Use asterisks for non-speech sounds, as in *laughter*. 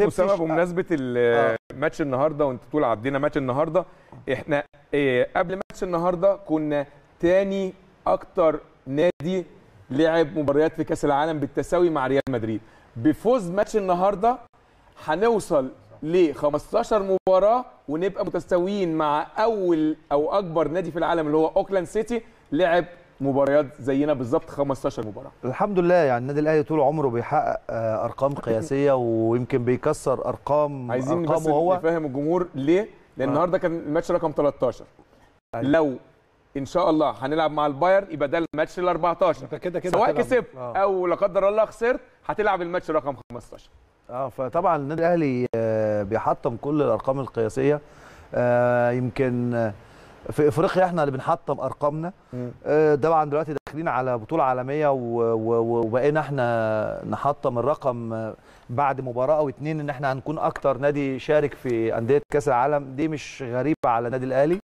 اسامه بمناسبه الماتش آه. النهارده وانت تقول عدينا ماتش النهارده احنا إيه قبل ماتش النهارده كنا تاني اكتر نادي لعب مباريات في كاس العالم بالتساوي مع ريال مدريد بفوز ماتش النهارده هنوصل ل 15 مباراه ونبقى متساويين مع اول او اكبر نادي في العالم اللي هو اوكلاند سيتي لعب مباريات زينا بالظبط 15 مباراه الحمد لله يعني النادي الاهلي طول عمره بيحقق آه، ارقام *laughs* قياسيه ويمكن بيكسر ارقام عايزين بس هو نفهم الجمهور ليه لان آه. النهارده آه. كان الماتش رقم 13 آه. أيوة. لو ان شاء الله هنلعب مع البايرن يبقى ده الماتش ال 14 انت كده كده سواء كسبت آه. او لا قدر الله خسرت هتلعب الماتش رقم 15 اه فطبعا النادي الاهلي آه، بيحطم كل الارقام القياسيه آه يمكن في افريقيا احنا اللي بنحطم ارقامنا آه، طبعا آه دلوقتي داخلين على بطوله عالميه وبقينا احنا نحطم الرقم آه، بعد مباراه او اتنين ان احنا هنكون اكتر نادي شارك في انديه كاس العالم دي مش غريبه على النادي الاهلي